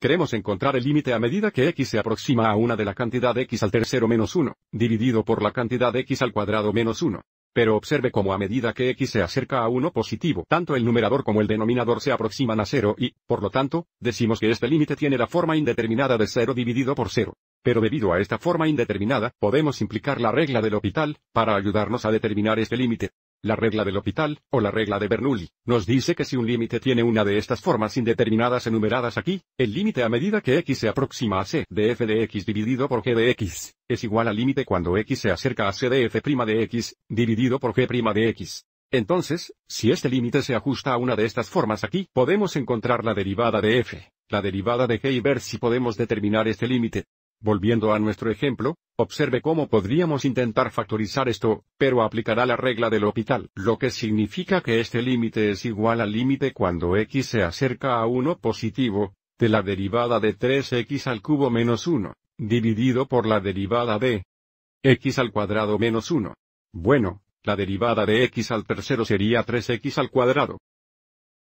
Queremos encontrar el límite a medida que x se aproxima a una de la cantidad x al tercero menos 1, dividido por la cantidad x al cuadrado menos 1. Pero observe cómo a medida que x se acerca a 1 positivo, tanto el numerador como el denominador se aproximan a 0 y, por lo tanto, decimos que este límite tiene la forma indeterminada de 0 dividido por 0. Pero debido a esta forma indeterminada, podemos implicar la regla del hospital, para ayudarnos a determinar este límite. La regla del hospital, o la regla de Bernoulli, nos dice que si un límite tiene una de estas formas indeterminadas enumeradas aquí, el límite a medida que x se aproxima a c de f de x dividido por g de x, es igual al límite cuando x se acerca a c de f' de x, dividido por g' de x. Entonces, si este límite se ajusta a una de estas formas aquí, podemos encontrar la derivada de f, la derivada de g y ver si podemos determinar este límite. Volviendo a nuestro ejemplo, observe cómo podríamos intentar factorizar esto, pero aplicará la regla del hospital, lo que significa que este límite es igual al límite cuando x se acerca a 1 positivo, de la derivada de 3x al cubo menos 1, dividido por la derivada de x al cuadrado menos 1. Bueno, la derivada de x al tercero sería 3x al cuadrado.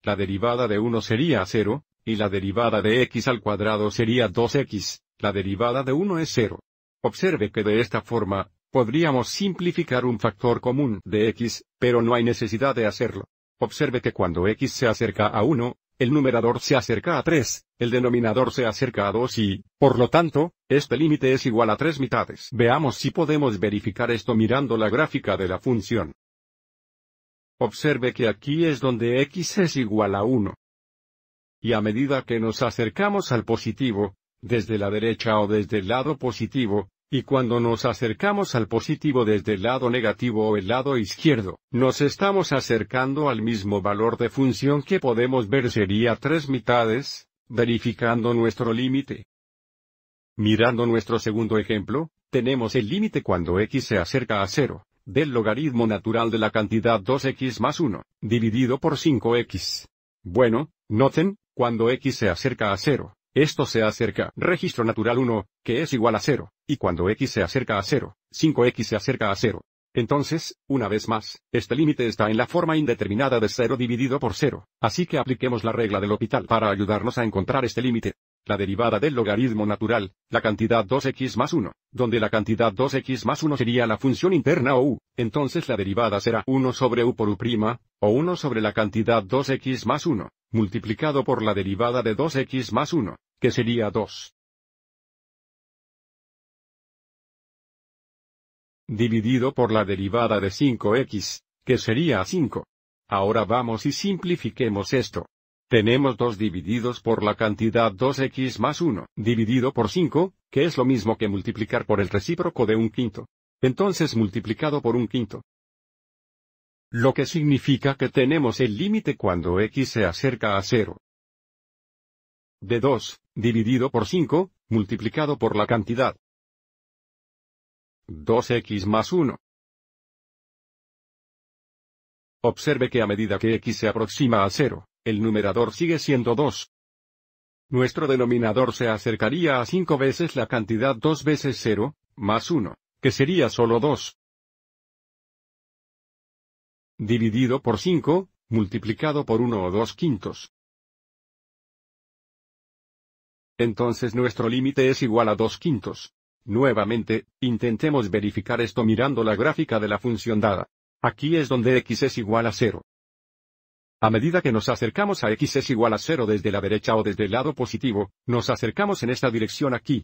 La derivada de 1 sería 0, y la derivada de x al cuadrado sería 2x. La derivada de 1 es 0. Observe que de esta forma, podríamos simplificar un factor común de x, pero no hay necesidad de hacerlo. Observe que cuando x se acerca a 1, el numerador se acerca a 3, el denominador se acerca a 2 y, por lo tanto, este límite es igual a 3 mitades. Veamos si podemos verificar esto mirando la gráfica de la función. Observe que aquí es donde x es igual a 1. Y a medida que nos acercamos al positivo, desde la derecha o desde el lado positivo, y cuando nos acercamos al positivo desde el lado negativo o el lado izquierdo, nos estamos acercando al mismo valor de función que podemos ver sería tres mitades, verificando nuestro límite. Mirando nuestro segundo ejemplo, tenemos el límite cuando x se acerca a cero, del logaritmo natural de la cantidad 2x más 1, dividido por 5x. Bueno, noten, cuando x se acerca a cero, esto se acerca registro natural 1, que es igual a 0, y cuando x se acerca a 0, 5x se acerca a 0. Entonces, una vez más, este límite está en la forma indeterminada de 0 dividido por 0, así que apliquemos la regla del hospital para ayudarnos a encontrar este límite. La derivada del logaritmo natural, la cantidad 2x más 1, donde la cantidad 2x más 1 sería la función interna o u, entonces la derivada será 1 sobre u por u', o 1 sobre la cantidad 2x más 1, multiplicado por la derivada de 2x más 1 que sería 2 Dividido por la derivada de 5x, que sería 5. Ahora vamos y simplifiquemos esto. Tenemos 2 divididos por la cantidad 2x más 1, dividido por 5, que es lo mismo que multiplicar por el recíproco de un quinto. Entonces multiplicado por un quinto. Lo que significa que tenemos el límite cuando x se acerca a 0. De 2, dividido por 5, multiplicado por la cantidad. 2x más 1. Observe que a medida que x se aproxima a 0, el numerador sigue siendo 2. Nuestro denominador se acercaría a 5 veces la cantidad 2 veces 0, más 1, que sería solo 2. Dividido por 5, multiplicado por 1 o 2 quintos. Entonces nuestro límite es igual a 2 quintos. Nuevamente, intentemos verificar esto mirando la gráfica de la función dada. Aquí es donde x es igual a 0. A medida que nos acercamos a x es igual a 0 desde la derecha o desde el lado positivo, nos acercamos en esta dirección aquí.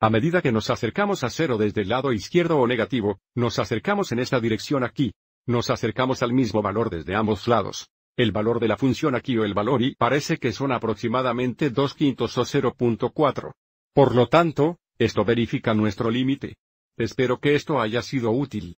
A medida que nos acercamos a 0 desde el lado izquierdo o negativo, nos acercamos en esta dirección aquí. Nos acercamos al mismo valor desde ambos lados. El valor de la función aquí o el valor y parece que son aproximadamente dos quintos o 0.4. Por lo tanto, esto verifica nuestro límite. Espero que esto haya sido útil.